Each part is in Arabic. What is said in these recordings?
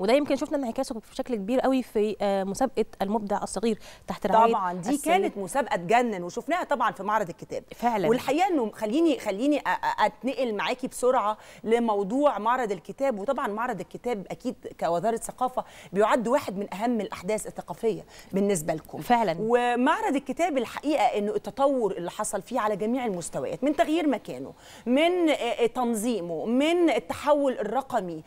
وده يمكن شفنا انعكاسه بشكل كبير قوي في آه، مسابقه المبدع الصغير تحت رعايه طبعا دي السنة. كانت مسابقه تجنن وشفناها طبعا في معرض الكتاب فعلا والحقيقه انه خليني خليني اتنقل معاكي بسرعه لموضوع معرض الكتاب وطبعا معرض الكتاب اكيد كوزاره ثقافه بيعد واحد من اهم الاحداث الثقافيه بالنسبه لكم فعلا ومعرض الكتاب الحقيقه انه التطور اللي حصل فيه على جميع المستويات من تغيير مكانه من آه، آه، تنظيمه من التحول الرقمي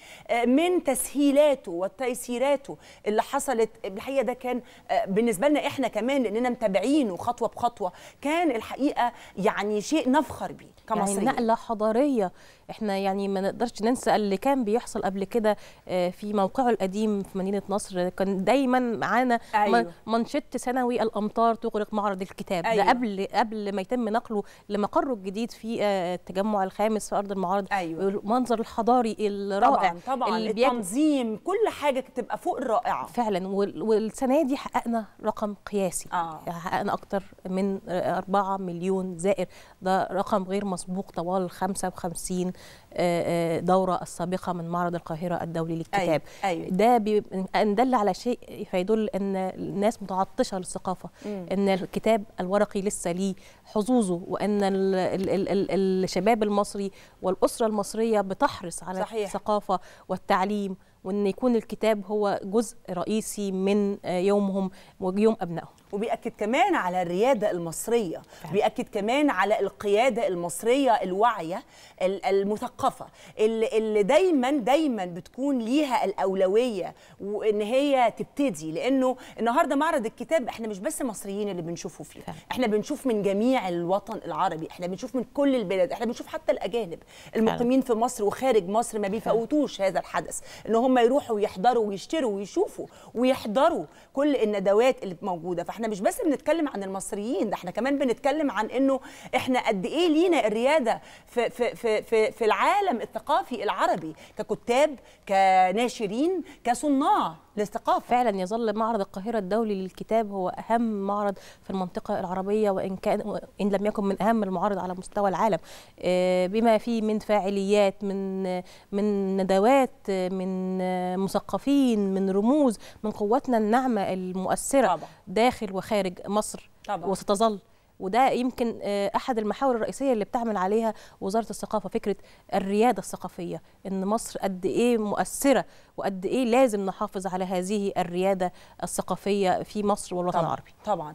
من تسهيلات التحسيناته وتيسيراته اللي حصلت الحقيقه ده كان آه، بالنسبه لنا احنا كمان لاننا متابعينه خطوه بخطوه كان الحقيقه يعني شيء نفخر بيه يعني كمصريين يعني نقله حضاريه احنا يعني ما نقدرش ننسى اللي كان بيحصل قبل كده آه، في موقعه القديم في مدينه نصر كان دايما معانا أيوة. منشط سنوي الامطار تغرق معرض الكتاب أيوة. ده قبل قبل ما يتم نقله لمقره الجديد في آه، التجمع الخامس في ارض المعارض أيوة. المنظر الحضاري الرائع طبعا طبعا التنظيم كل كل حاجه تبقى فوق الرائعه فعلا والسنه دي حققنا رقم قياسي آه. يعني حققنا اكتر من 4 مليون زائر ده رقم غير مسبوق طوال 55 آه، آه، دوره السابقه من معرض القاهره الدولي للكتاب أيوة. أيوة. ده بي... ان دل على شيء فيدل ان الناس متعطشه للثقافه مم. ان الكتاب الورقي لسه ليه حظوظه وان ال... ال... ال... ال... الشباب المصري والاسره المصريه بتحرص على صحيح. الثقافه والتعليم وان يكون الكتاب هو جزء رئيسي من آه، يومهم ويوم ابنائهم وبيأكد كمان على الريادة المصرية فهم. بيأكد كمان على القيادة المصرية الواعية المثقفة اللي دايما دايما بتكون ليها الأولوية وإن هي تبتدي لأنه النهاردة معرض الكتاب احنا مش بس مصريين اللي بنشوفه فيه فهم. احنا بنشوف من جميع الوطن العربي احنا بنشوف من كل البلاد احنا بنشوف حتى الأجانب المقيمين في مصر وخارج مصر ما بيفوتوش هذا الحدث ان هم يروحوا ويحضروا ويشتروا ويشوفوا ويحضروا كل الندوات اللي موجودة فاحنا احنا مش بس بنتكلم عن المصريين ده احنا كمان بنتكلم عن انه احنا قد ايه لينا الرياده في في في في, في العالم الثقافي العربي ككتاب كناشرين كصناع للثقافه فعلا يظل معرض القاهره الدولي للكتاب هو اهم معرض في المنطقه العربيه وان كان ان لم يكن من اهم المعارض على مستوى العالم آه، بما فيه من فاعليات من من ندوات من مثقفين من رموز من قوتنا الناعمه المؤثره طبعا. داخل وخارج مصر طبعا. وستظل وده يمكن آه، احد المحاور الرئيسيه اللي بتعمل عليها وزاره الثقافه فكره الرياده الثقافيه ان مصر قد ايه مؤثره وقد ايه لازم نحافظ على هذه الرياده الثقافيه في مصر والوطن طبعًا. العربي طبعا